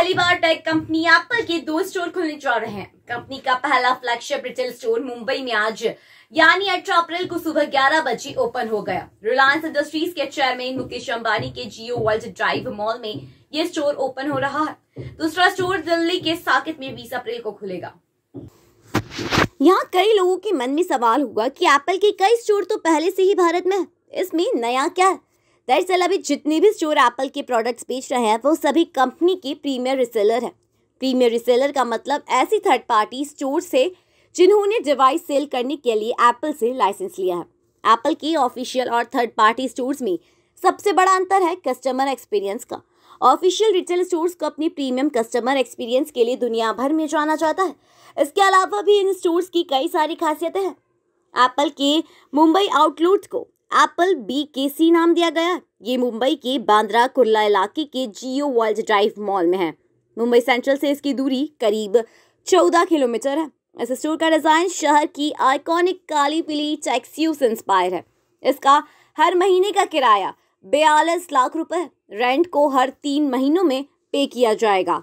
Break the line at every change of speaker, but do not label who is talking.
पहली बार tech company Apple के दो स्टोर खुलने जा रहे हैं कंपनी का पहला फ्लैगशिप रिटेल स्टोर मुंबई में आज यानी अठारह अप्रैल को सुबह ग्यारह बजे ओपन हो गया रिलायंस इंडस्ट्रीज के चेयरमैन मुकेश अंबानी के जियो वर्ल्ड ड्राइव मॉल में ये स्टोर ओपन हो रहा है दूसरा स्टोर दिल्ली के साकेत में बीस अप्रैल को खुलेगा यहाँ कई लोगों के मन में सवाल हुआ कि एप्पल के कई स्टोर तो पहले से ही भारत में है इसमें नया क्या है दरअसल अभी जितने भी स्टोर एप्पल के प्रोडक्ट्स बेच रहे हैं वो सभी कंपनी के प्रीमियर रिसेलर हैं प्रीमियर रिसेलर का मतलब ऐसी थर्ड पार्टी स्टोर से जिन्होंने डिवाइस सेल करने के लिए एप्पल से लाइसेंस लिया है एप्पल के ऑफिशियल और थर्ड पार्टी स्टोर्स में सबसे बड़ा अंतर है कस्टमर एक्सपीरियंस का ऑफिशियल रिटेल स्टोर्स को अपनी प्रीमियम कस्टमर एक्सपीरियंस के लिए दुनिया भर में जाना जाता है इसके अलावा भी इन स्टोर्स की कई सारी खासियतें हैं एप्पल के मुंबई आउटलेट को एप्पल बी के सी नाम दिया गया ये मुंबई के बांद्रा कुर्ला इलाके के जियो वर्ल्ड ड्राइव मॉल में है मुंबई सेंट्रल से इसकी दूरी करीब चौदह किलोमीटर है इस स्टोर का डिज़ाइन शहर की आइकॉनिक काली पीली टैक्सियों से इंस्पायर है इसका हर महीने का किराया बयालीस लाख रुपए रेंट को हर तीन महीनों में पे किया जाएगा